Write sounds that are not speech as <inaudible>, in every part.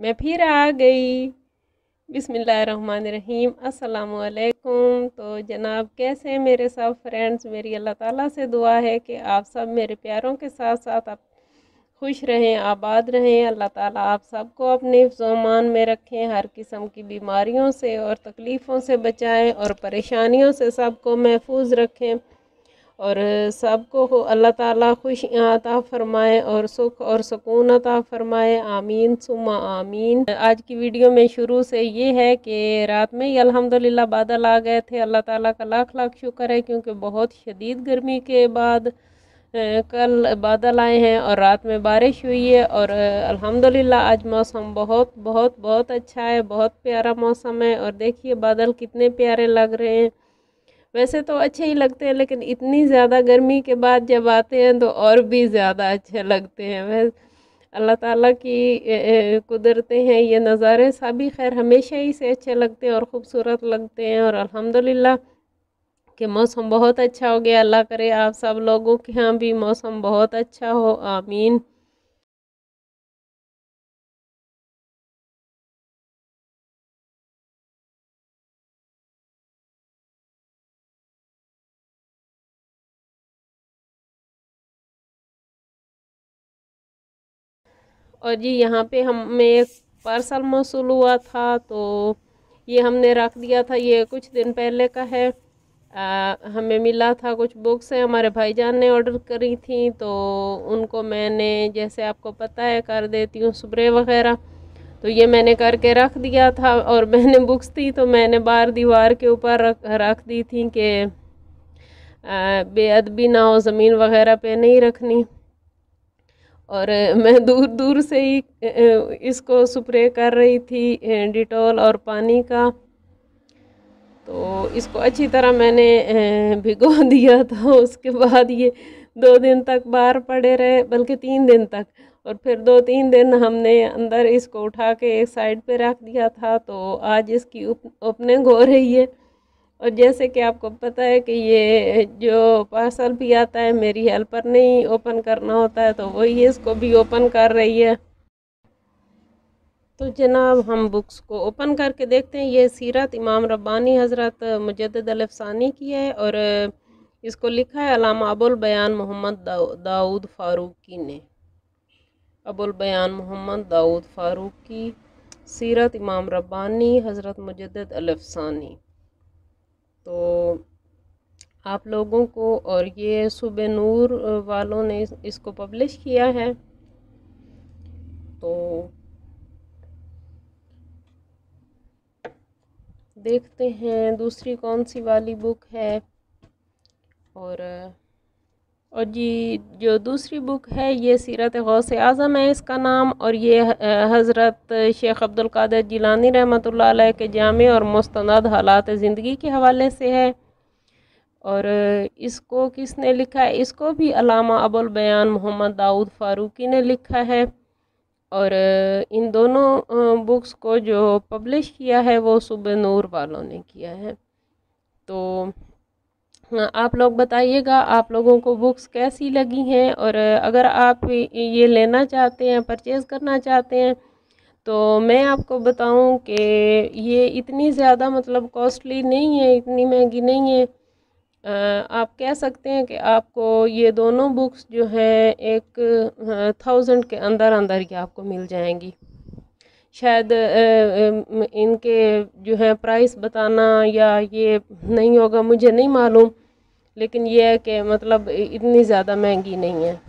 मैं फिर आ गई बिसमीम असलकुम तो जनाब कैसे मेरे सब फ्रेंड्स मेरी अल्लाह ताला से दुआ है कि आप सब मेरे प्यारों के साथ साथ आप खुश रहें आबाद रहें अल्लाह ताला आप सबको अपने जोमान में रखें हर किस्म की बीमारियों से और तकलीफ़ों से बचाएं और परेशानियों से सबको महफूज रखें और सबको अल्लाह ताला खुश अता फ़रमाए और सुख और सुकून अता फ़रमाए आमीन सुमा आमीन आज की वीडियो में शुरू से ये है कि रात में ही अल्हम्दुलिल्लाह बादल आ गए थे अल्लाह ताला का लाख लाख शुक्र है क्योंकि बहुत शदीद गर्मी के बाद कल बादल आए हैं और रात में बारिश हुई है और अल्हम्दुलिल्लाह आज मौसम बहुत बहुत बहुत अच्छा है बहुत प्यारा मौसम है और देखिए बादल कितने प्यारे लग रहे हैं वैसे तो अच्छे ही लगते हैं लेकिन इतनी ज़्यादा गर्मी के बाद जब आते हैं तो और भी ज़्यादा अच्छे लगते हैं वह अल्लाह ताला की कुदरतें हैं ये नज़ारे सभी खैर हमेशा ही से अच्छे लगते हैं और ख़ूबसूरत लगते हैं और अल्हम्दुलिल्लाह कि मौसम बहुत अच्छा हो गया अल्लाह करे आप सब लोगों के यहाँ भी मौसम बहुत अच्छा हो आमीन और जी यहाँ पे हमें पार्सल मौसू हुआ था तो ये हमने रख दिया था ये कुछ दिन पहले का है आ, हमें मिला था कुछ बुक्स हैं हमारे भाईजान ने ऑर्डर करी थी तो उनको मैंने जैसे आपको पता है कर देती हूँ सुबह वगैरह तो ये मैंने करके रख दिया था और <laughs> मैंने बुक्स थी तो मैंने बाहर दीवार के ऊपर रख रख दी थी कि बेअदबी ना हो ज़मीन वगैरह पे नहीं रखनी और मैं दूर दूर से ही इसको स्प्रे कर रही थी डिटॉल और पानी का तो इसको अच्छी तरह मैंने भिगो <laughs> दिया था उसके बाद ये दो दिन तक बाहर पड़े रहे बल्कि तीन दिन तक और फिर दो तीन दिन हमने अंदर इसको उठा के एक साइड पे रख दिया था तो आज इसकी ओपनिंग उप, हो रही है और जैसे कि आपको पता है कि ये जो पार्सल भी आता है मेरी हेल्पर ने ही ओपन करना होता है तो वही इसको भी ओपन कर रही है तो जनाब हम बुक्स को ओपन करके देखते हैं ये सीरत इमाम रब्बानी हज़रत मुजद अलफसानी की है और इसको लिखा है अलामा अबुल बयान मोहम्मद दाऊद फ़ारूकी ने अबुल बयान मोहम्मद दाऊद फ़ारूकी सीरत इमाम रब्बानी हज़रत मुजद अलफसानी तो आप लोगों को और ये सुबह नूर वालों ने इसको पब्लिश किया है तो देखते हैं दूसरी कौन सी वाली बुक है और और जी जो दूसरी बुक है ये सीरत से आज़म है इसका नाम और ये हज़रत शेख अब्दुल कादर जिलानी रहमत के जामे और मुस्ंद हालात ज़िंदगी के हवाले से है और इसको किसने लिखा है इसको भी अलामा अबुल बयान मोहम्मद दाऊद फ़ारूकी ने लिखा है और इन दोनों बुक्स को जो पब्लिश किया है वो सुबह नूर वालों ने किया है तो आप लोग बताइएगा आप लोगों को बुक्स कैसी लगी हैं और अगर आप ये लेना चाहते हैं परचेज़ करना चाहते हैं तो मैं आपको बताऊं कि ये इतनी ज़्यादा मतलब कॉस्टली नहीं है इतनी महंगी नहीं है आप कह सकते हैं कि आपको ये दोनों बुक्स जो हैं एक थाउजेंड के अंदर अंदर ही आपको मिल जाएंगी शायद इनके जो है प्राइस बताना या ये नहीं होगा मुझे नहीं मालूम लेकिन यह है कि मतलब इतनी ज़्यादा महंगी नहीं है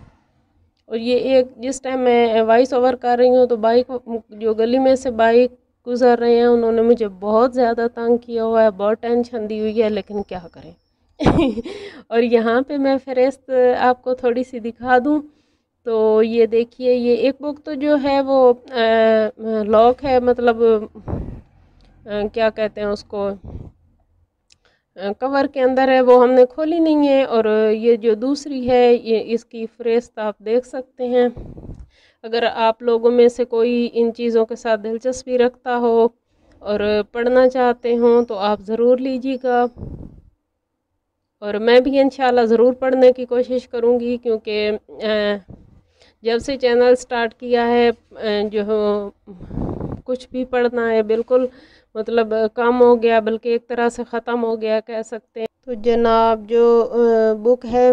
और ये एक जिस टाइम मैं वॉइस ओवर कर रही हूँ तो बाइक जो गली में से बाइक गुजर रहे हैं उन्होंने मुझे बहुत ज़्यादा तंग किया हुआ है बहुत टेंशन दी हुई है लेकिन क्या करें <laughs> और यहाँ पे मैं फहरिस्त आपको थोड़ी सी दिखा दूँ तो ये देखिए ये एक बुक तो जो है वो लॉक है मतलब आ, क्या कहते हैं उसको कवर के अंदर है वो हमने खोली नहीं है और ये जो दूसरी है ये इसकी फ्रेस्त तो आप देख सकते हैं अगर आप लोगों में से कोई इन चीज़ों के साथ दिलचस्पी रखता हो और पढ़ना चाहते हों तो आप ज़रूर लीजिएगा और मैं भी इन ज़रूर पढ़ने की कोशिश करूँगी क्योंकि जब से चैनल स्टार्ट किया है जो कुछ भी पढ़ना है बिल्कुल मतलब कम हो गया बल्कि एक तरह से ख़त्म हो गया कह सकते हैं तो जनाब जो बुक है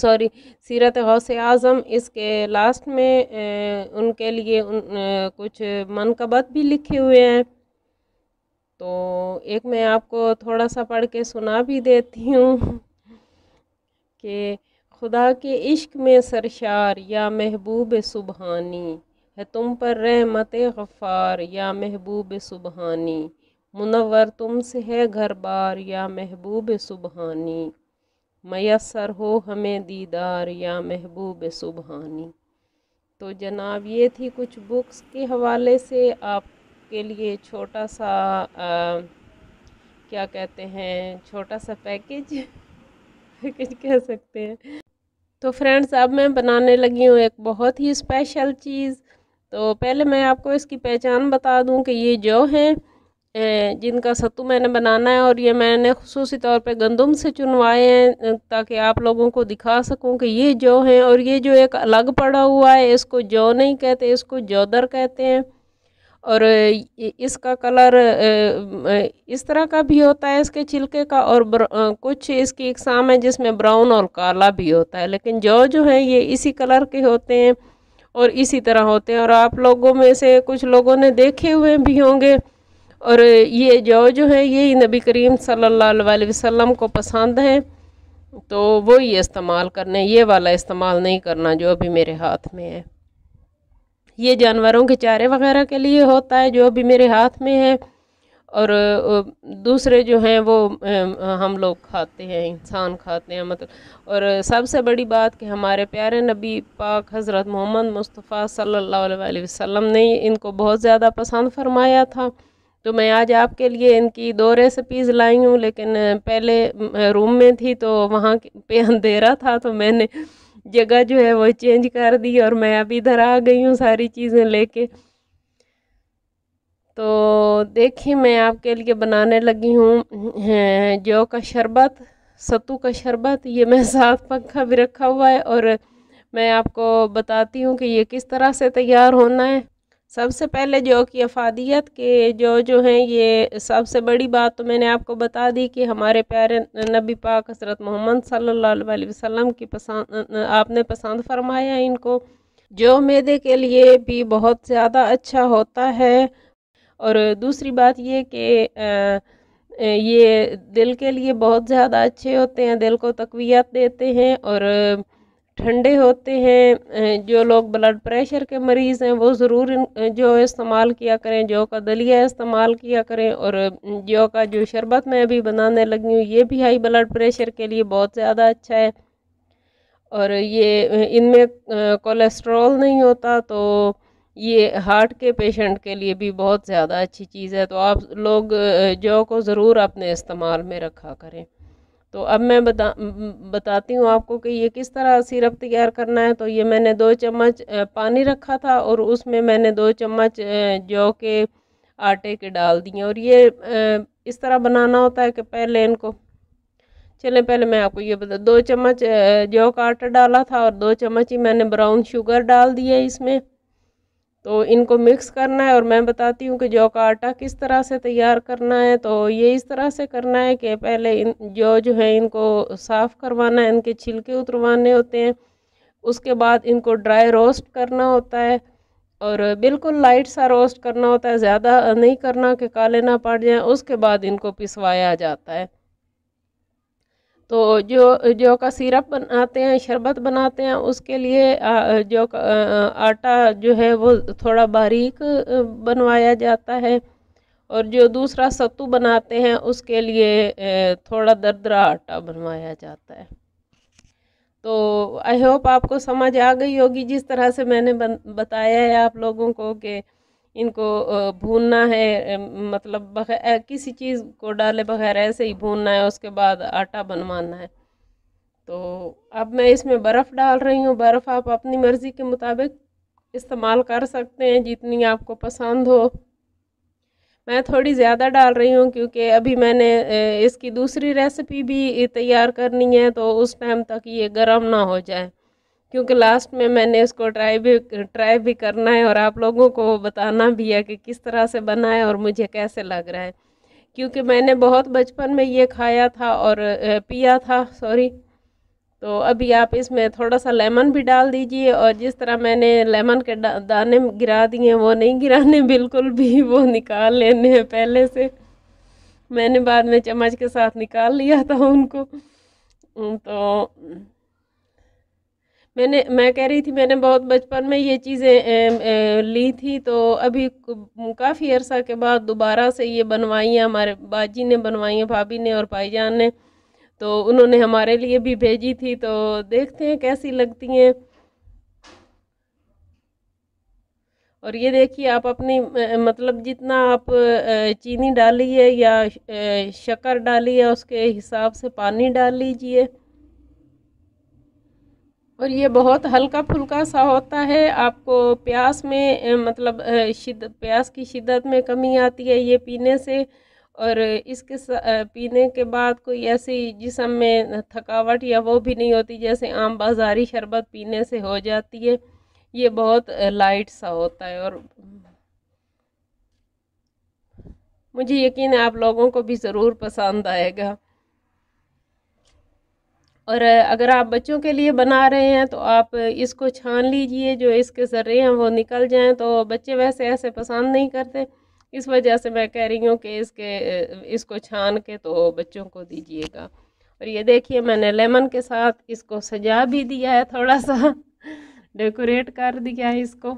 सॉरी <clears throat> सीरत गौस आज़म इसके लास्ट में उनके लिए उन, कुछ मनकबत भी लिखे हुए हैं तो एक मैं आपको थोड़ा सा पढ़ के सुना भी देती हूँ <laughs> कि खुदा के इश्क में सरशार या महबूब सुबहानी है तुम पर रहमत गफ़ार या महबूब सुबहानी मुनवर तुम से है घर बार या महबूब सुबहानी मैसर हो हमें दीदार या महबूब सुबहानी तो जनाब ये थी कुछ बुक्स के हवाले से आपके लिए छोटा सा आ, क्या कहते हैं छोटा सा पैकेज <laughs> पैकेज कह सकते हैं तो फ्रेंड्स अब मैं बनाने लगी हूँ एक बहुत ही स्पेशल चीज़ तो पहले मैं आपको इसकी पहचान बता दूँ कि ये जौ हैं जिनका सत्तू मैंने बनाना है और ये मैंने खसूस तौर पे गंदम से चुनवाए हैं ताकि आप लोगों को दिखा सकूं कि ये जौ हैं और ये जो एक अलग पड़ा हुआ है इसको जौ नहीं कहते इसको जौदर कहते हैं और इसका कलर इस तरह का भी होता है इसके छिलके का और कुछ इसकी इकसाम है जिसमें ब्राउन और काला भी होता है लेकिन जौ जो है ये इसी कलर के होते हैं और इसी तरह होते हैं और आप लोगों में से कुछ लोगों ने देखे हुए भी होंगे और ये जौ जो है ये नबी करीम सल्लल्लाहु अलैहि वसल्लम को पसंद है तो वो ये इस्तेमाल करने ये वाला इस्तेमाल नहीं करना जो अभी मेरे हाथ में है ये जानवरों के चारे वगैरह के लिए होता है जो अभी मेरे हाथ में है और दूसरे जो हैं वो हम लोग खाते हैं इंसान खाते हैं मतलब और सबसे बड़ी बात कि हमारे प्यारे नबी पाक हज़रत मोहम्मद मुस्तफ़ा सल्लल्लाहु अलैहि वसल्लम ने इनको बहुत ज़्यादा पसंद फरमाया था तो मैं आज आपके लिए इनकी दो रेसिपीज़ लाई हूँ लेकिन पहले रूम में थी तो वहाँ पे अंधेरा था तो मैंने जगह जो है वो चेंज कर दी और मैं अभी इधर आ गई हूँ सारी चीज़ें लेके तो देखिए मैं आपके लिए बनाने लगी हूँ जौ का शरबत सत्तू का शरबत ये मैं साथ पंखा भी रखा हुआ है और मैं आपको बताती हूँ कि ये किस तरह से तैयार होना है सबसे पहले जो कि अफादियत के जो जो हैं ये सबसे बड़ी बात तो मैंने आपको बता दी कि हमारे प्यारे नबी पाक हसरत मोहम्मद सल्लल्लाहु अलैहि वसल्लम की पसंद आपने पसंद फरमाया इनको जो मैदे के लिए भी बहुत ज़्यादा अच्छा होता है और दूसरी बात ये कि ये दिल के लिए बहुत ज़्यादा अच्छे होते हैं दिल को तकवीत देते हैं और ठंडे होते हैं जो लोग ब्लड प्रेशर के मरीज़ हैं वो ज़रूर जो इस्तेमाल किया करें जौ का दलिया इस्तेमाल किया करें और जौ का जो शरबत मैं अभी बनाने लगी हूँ ये भी हाई ब्लड प्रेशर के लिए बहुत ज़्यादा अच्छा है और ये इनमें कोलेस्ट्रॉल नहीं होता तो ये हार्ट के पेशेंट के लिए भी बहुत ज़्यादा अच्छी चीज़ है तो आप लोग जौ को ज़रूर अपने इस्तेमाल में रखा करें तो अब मैं बता बताती हूँ आपको कि ये किस तरह सिरप तैयार करना है तो ये मैंने दो चम्मच पानी रखा था और उसमें मैंने दो चम्मच जौ के आटे के डाल दिए और ये इस तरह बनाना होता है कि पहले इनको चले पहले मैं आपको ये बता दो चम्मच जौ का आटा डाला था और दो चम्मच ही मैंने ब्राउन शुगर डाल दिया इसमें तो इनको मिक्स करना है और मैं बताती हूँ कि जौ का आटा किस तरह से तैयार करना है तो ये इस तरह से करना है कि पहले इन जो जो है इनको साफ़ करवाना है इनके छिलके उतरवाने होते हैं उसके बाद इनको ड्राई रोस्ट करना होता है और बिल्कुल लाइट सा रोस्ट करना होता है ज़्यादा नहीं करना कि काले ना पड़ जाएँ उसके बाद इनको पिसवाया जाता है तो जो जो का सिरप बनाते हैं शरबत बनाते हैं उसके लिए जो का आटा जो है वो थोड़ा बारीक बनवाया जाता है और जो दूसरा सत्तू बनाते हैं उसके लिए थोड़ा दरदरा आटा बनवाया जाता है तो आई होप आपको समझ आ गई होगी जिस तरह से मैंने बताया है आप लोगों को कि इनको भूनना है मतलब बगैर किसी चीज़ को डाले बगैर ऐसे ही भूनना है उसके बाद आटा बनवाना है तो अब मैं इसमें बर्फ़ डाल रही हूँ बर्फ़ आप अपनी मर्ज़ी के मुताबिक इस्तेमाल कर सकते हैं जितनी आपको पसंद हो मैं थोड़ी ज़्यादा डाल रही हूँ क्योंकि अभी मैंने इसकी दूसरी रेसिपी भी तैयार करनी है तो उस टाइम तक ये गर्म ना हो जाए क्योंकि लास्ट में मैंने इसको ट्राई भी ट्राई भी करना है और आप लोगों को बताना भी है कि किस तरह से बना है और मुझे कैसे लग रहा है क्योंकि मैंने बहुत बचपन में ये खाया था और पिया था सॉरी तो अभी आप इसमें थोड़ा सा लेमन भी डाल दीजिए और जिस तरह मैंने लेमन के दाने गिरा दिए वो नहीं गिराने <laughs> बिल्कुल भी वो निकाल लेने हैं पहले से मैंने बाद में चम्मच के साथ निकाल लिया था उनको तो मैंने मैं कह रही थी मैंने बहुत बचपन में ये चीज़ें ली थी तो अभी काफ़ी अरसा के बाद दोबारा से ये बनवाई हैं हमारे बाजी ने बनवाई हैं भाभी ने और भाईजान ने तो उन्होंने हमारे लिए भी भेजी थी तो देखते हैं कैसी लगती हैं और ये देखिए आप अपनी मतलब जितना आप चीनी डालिए या शक्कर डालिए उसके हिसाब से पानी डाल लीजिए और ये बहुत हल्का फुल्का सा होता है आपको प्यास में मतलब शिद प्यास की शिद्दत में कमी आती है ये पीने से और इसके पीने के बाद कोई ऐसी जिसम में थकावट या वो भी नहीं होती जैसे आम बाजारी शरबत पीने से हो जाती है ये बहुत लाइट सा होता है और मुझे यकीन है आप लोगों को भी ज़रूर पसंद आएगा और अगर आप बच्चों के लिए बना रहे हैं तो आप इसको छान लीजिए जो इसके ज़र्रे हैं वो निकल जाएं तो बच्चे वैसे ऐसे पसंद नहीं करते इस वजह से मैं कह रही हूँ कि इसके इसको छान के तो बच्चों को दीजिएगा और ये देखिए मैंने लेमन के साथ इसको सजा भी दिया है थोड़ा सा <laughs> डेकोरेट कर दिया है इसको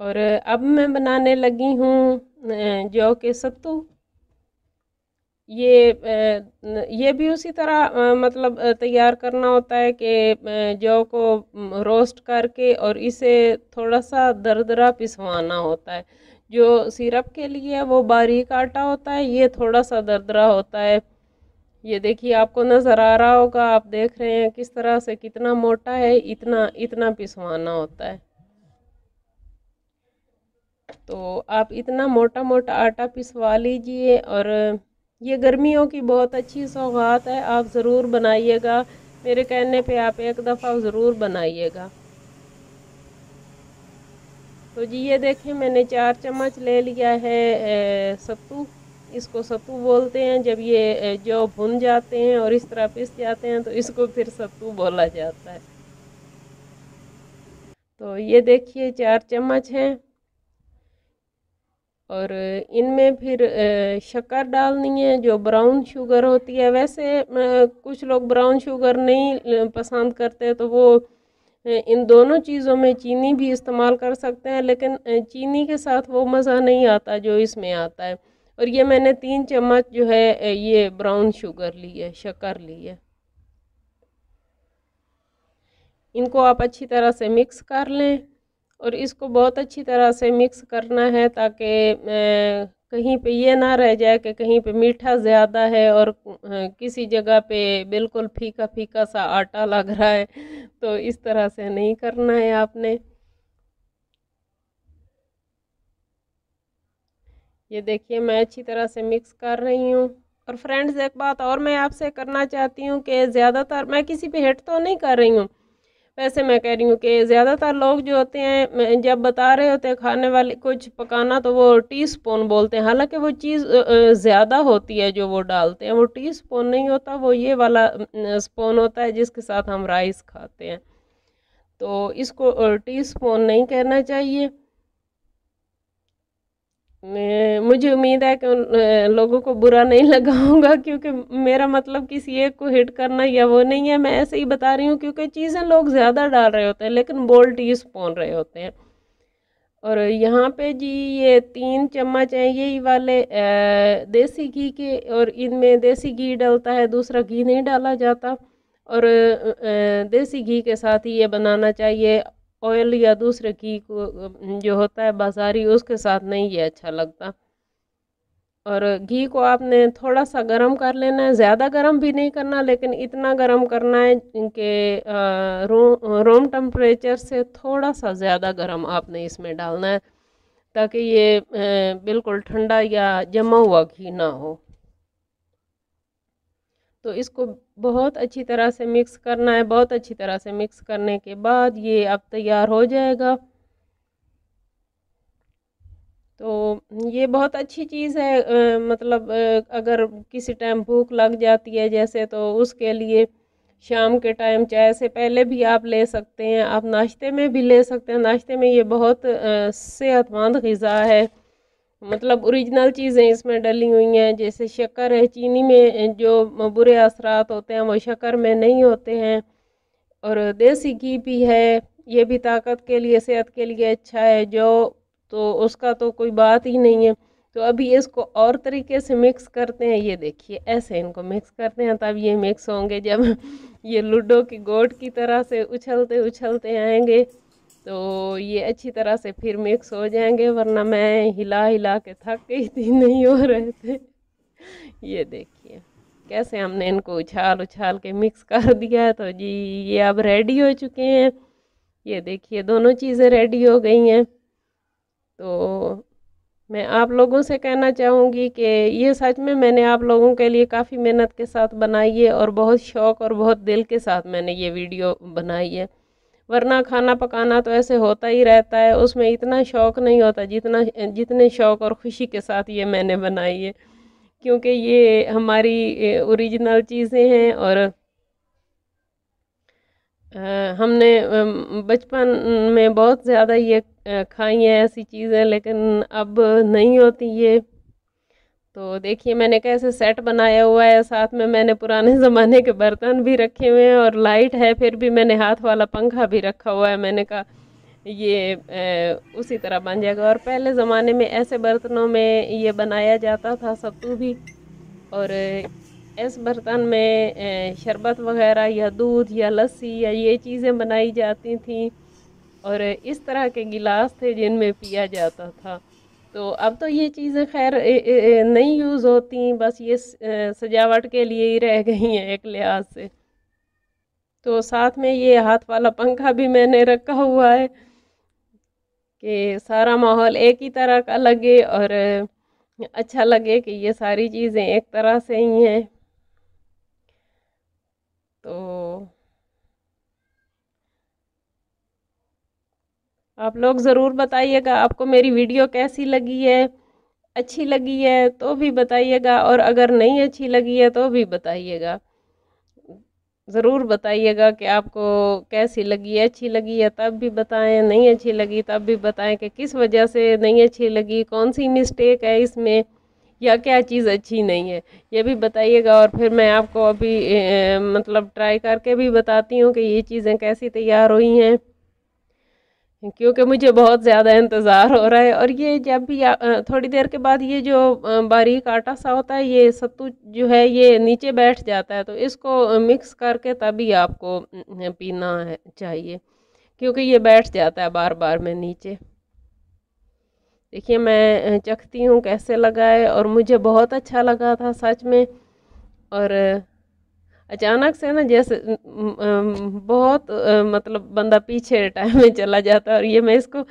और अब मैं बनाने लगी हूँ जो के सत्तू ये ये भी उसी तरह मतलब तैयार करना होता है कि जौ को रोस्ट करके और इसे थोड़ा सा दरदरा पिसवाना होता है जो सिरप के लिए वो बारीक आटा होता है ये थोड़ा सा दरदरा होता है ये देखिए आपको नज़र आ रहा होगा आप देख रहे हैं किस तरह से कितना मोटा है इतना इतना पिसवाना होता है तो आप इतना मोटा मोटा आटा पिसवा लीजिए और ये गर्मियों की बहुत अच्छी सौगात है आप ज़रूर बनाइएगा मेरे कहने पे आप एक दफ़ा ज़रूर बनाइएगा तो जी ये देखें मैंने चार चम्मच ले लिया है सत्तू इसको सत्तू बोलते हैं जब ये जो भुन जाते हैं और इस तरह पिस जाते हैं तो इसको फिर सत्तू बोला जाता है तो ये देखिए चार चम्मच हैं और इनमें फिर शक्कर डालनी है जो ब्राउन शुगर होती है वैसे कुछ लोग ब्राउन शुगर नहीं पसंद करते तो वो इन दोनों चीज़ों में चीनी भी इस्तेमाल कर सकते हैं लेकिन चीनी के साथ वो मज़ा नहीं आता जो इसमें आता है और ये मैंने तीन चम्मच जो है ये ब्राउन शुगर ली है शक्कर ली है इनको आप अच्छी तरह से मिक्स कर लें और इसको बहुत अच्छी तरह से मिक्स करना है ताकि कहीं पे ये ना रह जाए कि कहीं पे मीठा ज़्यादा है और किसी जगह पे बिल्कुल फीका फीका सा आटा लग रहा है तो इस तरह से नहीं करना है आपने ये देखिए मैं अच्छी तरह से मिक्स कर रही हूँ और फ्रेंड्स एक बात और मैं आपसे करना चाहती हूँ कि ज़्यादातर मैं किसी पे हिट तो नहीं कर रही हूँ वैसे मैं कह रही हूँ कि ज़्यादातर लोग जो होते हैं जब बता रहे होते हैं खाने वाले कुछ पकाना तो वो टी स्पून बोलते हैं हालांकि वो चीज़ ज़्यादा होती है जो वो डालते हैं वो टी स्पून नहीं होता वो ये वाला स्पून होता है जिसके साथ हम राइस खाते हैं तो इसको टी स्पून नहीं कहना चाहिए मुझे उम्मीद है कि लोगों को बुरा नहीं लगा होगा क्योंकि मेरा मतलब किसी एक को हिट करना या वो नहीं है मैं ऐसे ही बता रही हूँ क्योंकि चीज़ें लोग ज़्यादा डाल रहे होते हैं लेकिन बोल्ट यूज़ रहे होते हैं और यहाँ पे जी ये तीन चम्मच हैं यही वाले देसी घी के और इनमें देसी घी डलता है दूसरा घी नहीं डाला जाता और देसी घी के साथ ही ये बनाना चाहिए ऑयल या दूसरे घी को जो होता है बाजारी उसके साथ नहीं ये अच्छा लगता और घी को आपने थोड़ा सा गरम कर लेना है ज़्यादा गरम भी नहीं करना लेकिन इतना गरम करना है कि रो, रोम टम्परेचर से थोड़ा सा ज़्यादा गरम आपने इसमें डालना है ताकि ये बिल्कुल ठंडा या जमा हुआ घी ना हो तो इसको बहुत अच्छी तरह से मिक्स करना है बहुत अच्छी तरह से मिक्स करने के बाद ये अब तैयार हो जाएगा तो ये बहुत अच्छी चीज़ है मतलब अगर किसी टाइम भूख लग जाती है जैसे तो उसके लिए शाम के टाइम चाय से पहले भी आप ले सकते हैं आप नाश्ते में भी ले सकते हैं नाश्ते में ये बहुत सेहतमंद गज़ा है मतलब ओरिजिनल चीज़ें इसमें डली हुई हैं जैसे शक्कर है चीनी में जो बुरे असरात होते हैं वो शक्कर में नहीं होते हैं और देसी घी भी है ये भी ताकत के लिए सेहत के लिए अच्छा है जो तो उसका तो कोई बात ही नहीं है तो अभी इसको और तरीके से मिक्स करते हैं ये देखिए ऐसे इनको मिक्स करते हैं तब ये मिक्स होंगे जब ये लूडो की गोट की तरह से उछलते उछलते आएंगे तो ये अच्छी तरह से फिर मिक्स हो जाएंगे वरना मैं हिला हिला के थक गई थी नहीं हो रहे थे ये देखिए कैसे हमने इनको उछाल उछाल के मिक्स कर दिया है तो जी ये अब रेडी हो चुके हैं ये देखिए दोनों चीज़ें रेडी हो गई हैं तो मैं आप लोगों से कहना चाहूँगी कि ये सच में मैंने आप लोगों के लिए काफ़ी मेहनत के साथ बनाई है और बहुत शौक़ और बहुत दिल के साथ मैंने ये वीडियो बनाई है वरना खाना पकाना तो ऐसे होता ही रहता है उसमें इतना शौक़ नहीं होता जितना जितने शौक़ और ख़ुशी के साथ ये मैंने बनाई है क्योंकि ये हमारी ओरिजिनल चीज़ें हैं और हमने बचपन में बहुत ज़्यादा ये खाई हैं ऐसी चीज़ें लेकिन अब नहीं होती ये तो देखिए मैंने कैसे सेट बनाया हुआ है साथ में मैंने पुराने <laughs> ज़माने के बर्तन भी रखे हुए हैं और लाइट है फिर भी मैंने हाथ वाला पंखा भी रखा हुआ है मैंने कहा ये ए, उसी तरह बन जाएगा और पहले ज़माने में ऐसे बर्तनों में ये बनाया जाता था सत्तू भी और इस बर्तन में शरबत वगैरह या दूध या लस्सी या ये चीज़ें बनाई जाती थी और इस तरह के गिलास थे जिनमें पिया जाता था तो अब तो ये चीज़ें खैर नहीं यूज़ होती बस ये सजावट के लिए ही रह गई हैं एक लिहाज से तो साथ में ये हाथ वाला पंखा भी मैंने रखा हुआ है कि सारा माहौल एक ही तरह का लगे और अच्छा लगे कि ये सारी चीज़ें एक तरह से ही हैं तो आप लोग ज़रूर बताइएगा आपको मेरी वीडियो कैसी लगी है अच्छी लगी है तो भी बताइएगा और अगर नहीं अच्छी लगी है तो भी बताइएगा ज़रूर बताइएगा कि आपको कैसी लगी है अच्छी लगी है तब भी बताएं नहीं अच्छी लगी तब भी बताएं कि किस वजह से नहीं अच्छी लगी कौन सी मिस्टेक है इसमें या क्या चीज़ अच्छी नहीं है ये भी बताइएगा और फिर मैं आपको अभी ए, मतलब ट्राई करके भी बताती हूँ कि ये चीज़ें कैसी तैयार हुई हैं क्योंकि मुझे बहुत ज़्यादा इंतज़ार हो रहा है और ये जब भी थोड़ी देर के बाद ये जो बारीक आटा सा होता है ये सत्तू जो है ये नीचे बैठ जाता है तो इसको मिक्स करके तभी आपको पीना है चाहिए क्योंकि ये बैठ जाता है बार बार में नीचे देखिए मैं चखती हूँ कैसे लगाए और मुझे बहुत अच्छा लगा था सच में और अचानक से ना जैसे बहुत मतलब बंदा पीछे टाइम में चला जाता है और ये मैं इसको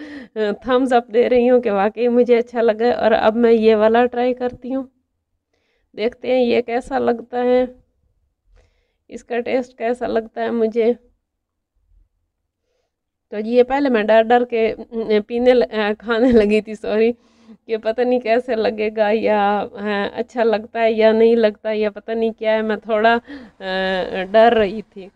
थम्स अप दे रही हूँ कि वाकई मुझे अच्छा लगा और अब मैं ये वाला ट्राई करती हूँ देखते हैं ये कैसा लगता है इसका टेस्ट कैसा लगता है मुझे तो ये पहले मैं डर डर के पीने खाने लगी थी सॉरी कि पता नहीं कैसे लगेगा या अच्छा लगता है या नहीं लगता या पता नहीं क्या है मैं थोड़ा डर रही थी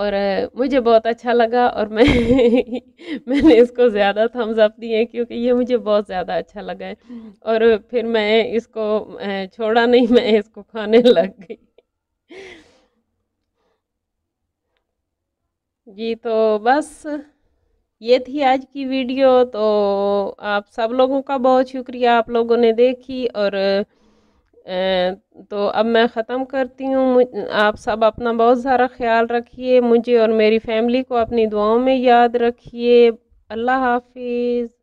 और मुझे बहुत अच्छा लगा और मैं <laughs> मैंने इसको ज़्यादा थम्स अप दिए क्योंकि ये मुझे बहुत ज़्यादा अच्छा लगा है और फिर मैं इसको छोड़ा नहीं मैं इसको खाने <laughs> लग गई जी तो बस ये थी आज की वीडियो तो आप सब लोगों का बहुत शुक्रिया आप लोगों ने देखी और तो अब मैं ख़त्म करती हूँ आप सब अपना बहुत सारा ख्याल रखिए मुझे और मेरी फैमिली को अपनी दुआओं में याद रखिए अल्लाह हाफिज़